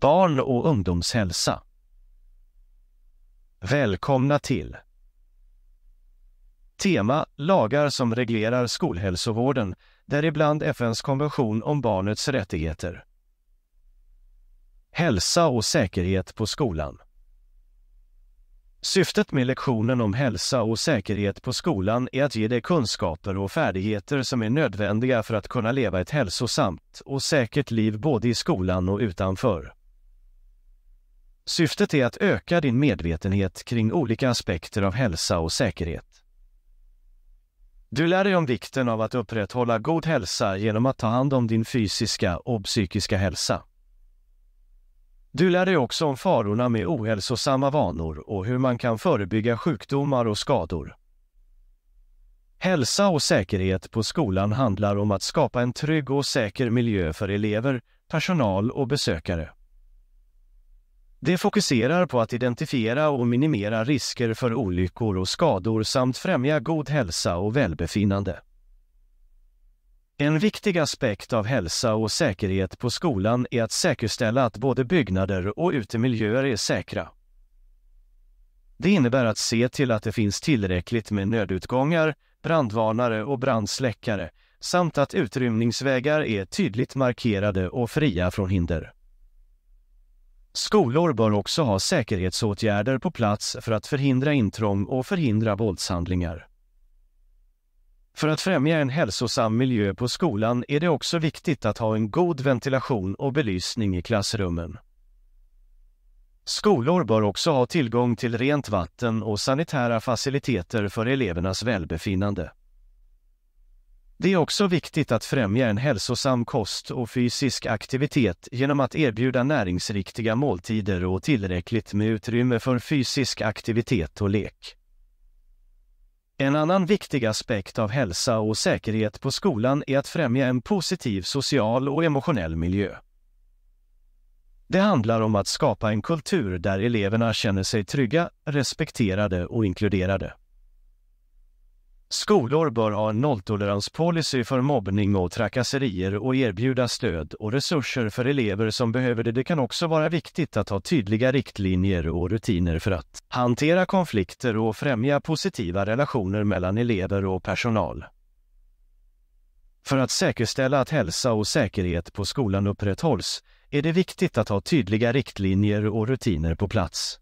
Barn och ungdomshälsa. Välkomna till Tema Lagar som reglerar skolhälsovården, däribland FNs konvention om barnets rättigheter. Hälsa och säkerhet på skolan. Syftet med lektionen om hälsa och säkerhet på skolan är att ge dig kunskaper och färdigheter som är nödvändiga för att kunna leva ett hälsosamt och säkert liv både i skolan och utanför. Syftet är att öka din medvetenhet kring olika aspekter av hälsa och säkerhet. Du lär dig om vikten av att upprätthålla god hälsa genom att ta hand om din fysiska och psykiska hälsa. Du lär dig också om farorna med ohälsosamma vanor och hur man kan förebygga sjukdomar och skador. Hälsa och säkerhet på skolan handlar om att skapa en trygg och säker miljö för elever, personal och besökare. Det fokuserar på att identifiera och minimera risker för olyckor och skador samt främja god hälsa och välbefinnande. En viktig aspekt av hälsa och säkerhet på skolan är att säkerställa att både byggnader och utemiljöer är säkra. Det innebär att se till att det finns tillräckligt med nödutgångar, brandvarnare och brandsläckare samt att utrymningsvägar är tydligt markerade och fria från hinder. Skolor bör också ha säkerhetsåtgärder på plats för att förhindra intrång och förhindra våldshandlingar. För att främja en hälsosam miljö på skolan är det också viktigt att ha en god ventilation och belysning i klassrummen. Skolor bör också ha tillgång till rent vatten och sanitära faciliteter för elevernas välbefinnande. Det är också viktigt att främja en hälsosam kost och fysisk aktivitet genom att erbjuda näringsriktiga måltider och tillräckligt med utrymme för fysisk aktivitet och lek. En annan viktig aspekt av hälsa och säkerhet på skolan är att främja en positiv social och emotionell miljö. Det handlar om att skapa en kultur där eleverna känner sig trygga, respekterade och inkluderade. Skolor bör ha en nolltoleranspolicy för mobbning och trakasserier och erbjuda stöd och resurser för elever som behöver det. Det kan också vara viktigt att ha tydliga riktlinjer och rutiner för att hantera konflikter och främja positiva relationer mellan elever och personal. För att säkerställa att hälsa och säkerhet på skolan upprätthålls är det viktigt att ha tydliga riktlinjer och rutiner på plats.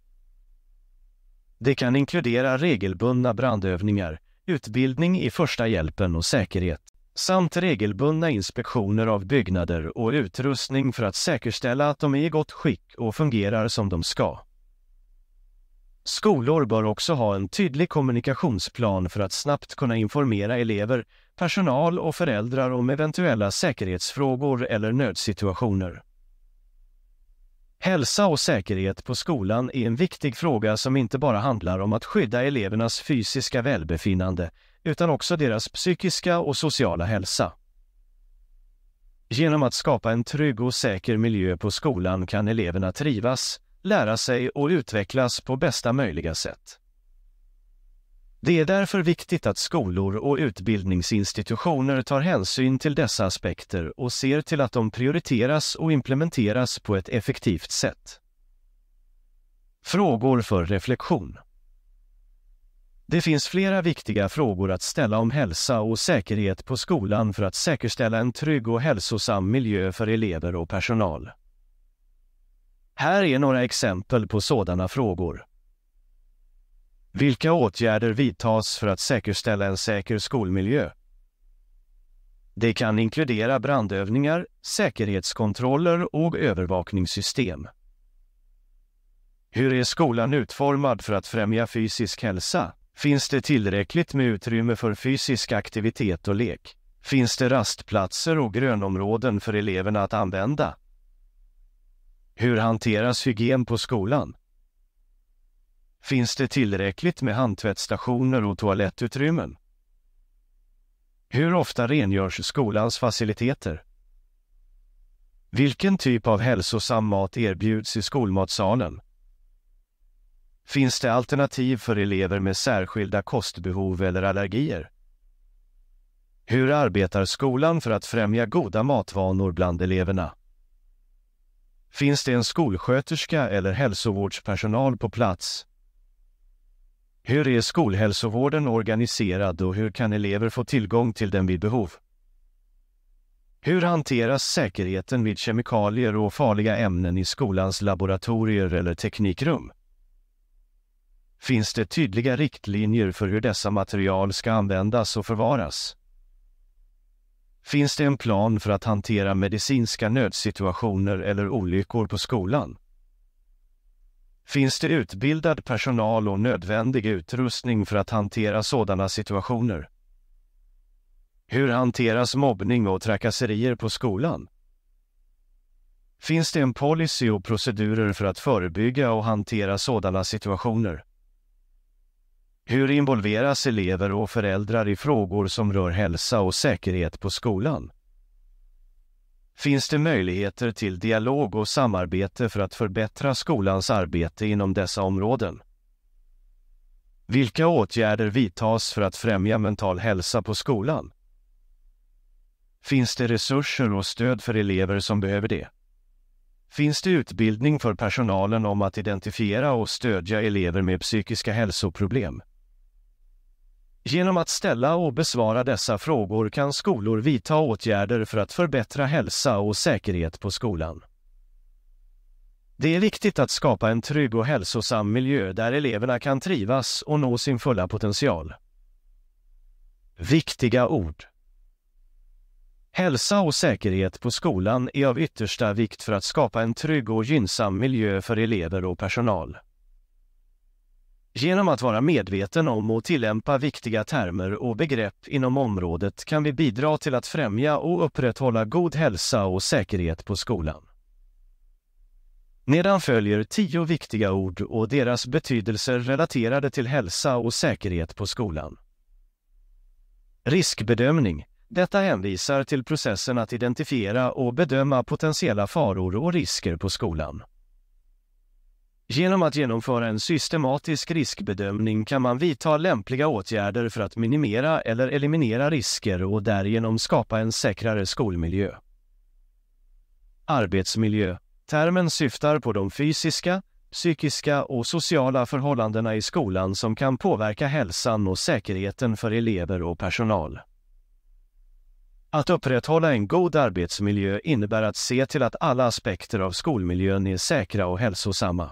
Det kan inkludera regelbundna brandövningar, utbildning i första hjälpen och säkerhet samt regelbundna inspektioner av byggnader och utrustning för att säkerställa att de är i gott skick och fungerar som de ska. Skolor bör också ha en tydlig kommunikationsplan för att snabbt kunna informera elever, personal och föräldrar om eventuella säkerhetsfrågor eller nödsituationer. Hälsa och säkerhet på skolan är en viktig fråga som inte bara handlar om att skydda elevernas fysiska välbefinnande, utan också deras psykiska och sociala hälsa. Genom att skapa en trygg och säker miljö på skolan kan eleverna trivas, lära sig och utvecklas på bästa möjliga sätt. Det är därför viktigt att skolor och utbildningsinstitutioner tar hänsyn till dessa aspekter och ser till att de prioriteras och implementeras på ett effektivt sätt. Frågor för reflektion Det finns flera viktiga frågor att ställa om hälsa och säkerhet på skolan för att säkerställa en trygg och hälsosam miljö för elever och personal. Här är några exempel på sådana frågor. Vilka åtgärder vidtas för att säkerställa en säker skolmiljö? Det kan inkludera brandövningar, säkerhetskontroller och övervakningssystem. Hur är skolan utformad för att främja fysisk hälsa? Finns det tillräckligt med utrymme för fysisk aktivitet och lek? Finns det rastplatser och grönområden för eleverna att använda? Hur hanteras hygien på skolan? Finns det tillräckligt med handtvättstationer och toalettutrymmen? Hur ofta rengörs skolans faciliteter? Vilken typ av hälsosam mat erbjuds i skolmatsalen? Finns det alternativ för elever med särskilda kostbehov eller allergier? Hur arbetar skolan för att främja goda matvanor bland eleverna? Finns det en skolsköterska eller hälsovårdspersonal på plats? Hur är skolhälsovården organiserad och hur kan elever få tillgång till den vid behov? Hur hanteras säkerheten vid kemikalier och farliga ämnen i skolans laboratorier eller teknikrum? Finns det tydliga riktlinjer för hur dessa material ska användas och förvaras? Finns det en plan för att hantera medicinska nödsituationer eller olyckor på skolan? Finns det utbildad personal och nödvändig utrustning för att hantera sådana situationer? Hur hanteras mobbning och trakasserier på skolan? Finns det en policy och procedurer för att förebygga och hantera sådana situationer? Hur involveras elever och föräldrar i frågor som rör hälsa och säkerhet på skolan? finns det möjligheter till dialog och samarbete för att förbättra skolans arbete inom dessa områden. Vilka åtgärder vidtas för att främja mental hälsa på skolan? Finns det resurser och stöd för elever som behöver det? Finns det utbildning för personalen om att identifiera och stödja elever med psykiska hälsoproblem? Genom att ställa och besvara dessa frågor kan skolor vidta åtgärder för att förbättra hälsa och säkerhet på skolan. Det är viktigt att skapa en trygg och hälsosam miljö där eleverna kan trivas och nå sin fulla potential. Viktiga ord Hälsa och säkerhet på skolan är av yttersta vikt för att skapa en trygg och gynnsam miljö för elever och personal. Genom att vara medveten om och tillämpa viktiga termer och begrepp inom området kan vi bidra till att främja och upprätthålla god hälsa och säkerhet på skolan. Nedan följer tio viktiga ord och deras betydelser relaterade till hälsa och säkerhet på skolan. Riskbedömning. Detta hänvisar till processen att identifiera och bedöma potentiella faror och risker på skolan. Genom att genomföra en systematisk riskbedömning kan man vidta lämpliga åtgärder för att minimera eller eliminera risker och därigenom skapa en säkrare skolmiljö. Arbetsmiljö. Termen syftar på de fysiska, psykiska och sociala förhållandena i skolan som kan påverka hälsan och säkerheten för elever och personal. Att upprätthålla en god arbetsmiljö innebär att se till att alla aspekter av skolmiljön är säkra och hälsosamma.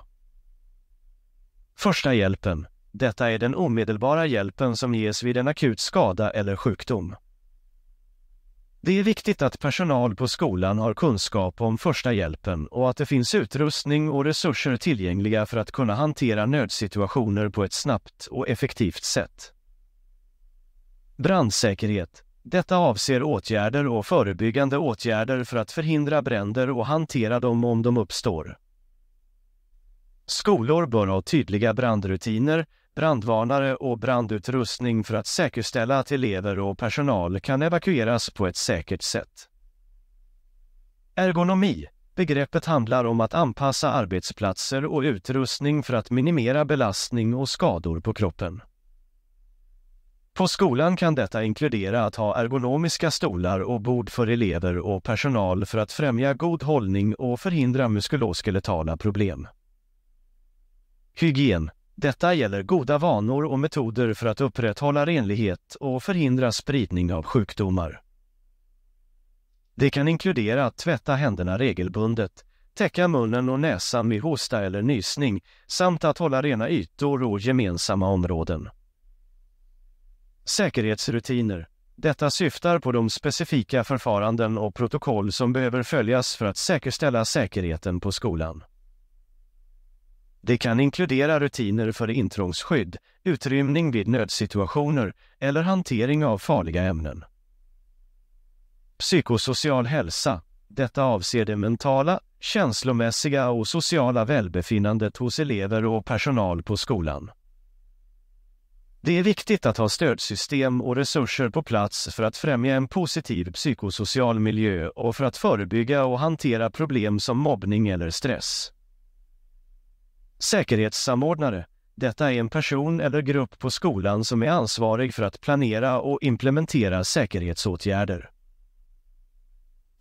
Första hjälpen. Detta är den omedelbara hjälpen som ges vid en akut skada eller sjukdom. Det är viktigt att personal på skolan har kunskap om första hjälpen och att det finns utrustning och resurser tillgängliga för att kunna hantera nödsituationer på ett snabbt och effektivt sätt. Brandsäkerhet. Detta avser åtgärder och förebyggande åtgärder för att förhindra bränder och hantera dem om de uppstår. Skolor bör ha tydliga brandrutiner, brandvarnare och brandutrustning för att säkerställa att elever och personal kan evakueras på ett säkert sätt. Ergonomi. Begreppet handlar om att anpassa arbetsplatser och utrustning för att minimera belastning och skador på kroppen. På skolan kan detta inkludera att ha ergonomiska stolar och bord för elever och personal för att främja god hållning och förhindra muskuloskeletala problem. Hygien. Detta gäller goda vanor och metoder för att upprätthålla renlighet och förhindra spridning av sjukdomar. Det kan inkludera att tvätta händerna regelbundet, täcka munnen och näsan med hosta eller nysning samt att hålla rena ytor och gemensamma områden. Säkerhetsrutiner. Detta syftar på de specifika förfaranden och protokoll som behöver följas för att säkerställa säkerheten på skolan. Det kan inkludera rutiner för intrångsskydd, utrymning vid nödsituationer eller hantering av farliga ämnen. Psykosocial hälsa. Detta avser det mentala, känslomässiga och sociala välbefinnandet hos elever och personal på skolan. Det är viktigt att ha stödsystem och resurser på plats för att främja en positiv psykosocial miljö och för att förebygga och hantera problem som mobbning eller stress. Säkerhetssamordnare. Detta är en person eller grupp på skolan som är ansvarig för att planera och implementera säkerhetsåtgärder.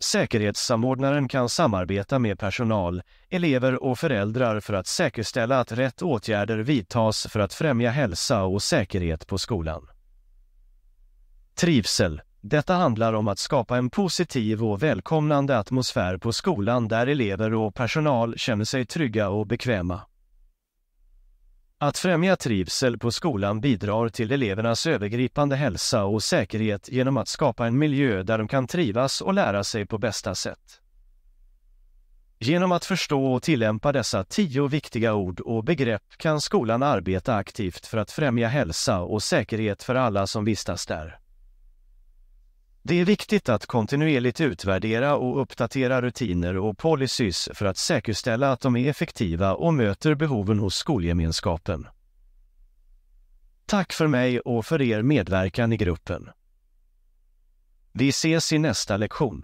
Säkerhetssamordnaren kan samarbeta med personal, elever och föräldrar för att säkerställa att rätt åtgärder vidtas för att främja hälsa och säkerhet på skolan. Trivsel. Detta handlar om att skapa en positiv och välkomnande atmosfär på skolan där elever och personal känner sig trygga och bekväma. Att främja trivsel på skolan bidrar till elevernas övergripande hälsa och säkerhet genom att skapa en miljö där de kan trivas och lära sig på bästa sätt. Genom att förstå och tillämpa dessa tio viktiga ord och begrepp kan skolan arbeta aktivt för att främja hälsa och säkerhet för alla som vistas där. Det är viktigt att kontinuerligt utvärdera och uppdatera rutiner och policies för att säkerställa att de är effektiva och möter behoven hos skolgemenskapen. Tack för mig och för er medverkan i gruppen. Vi ses i nästa lektion.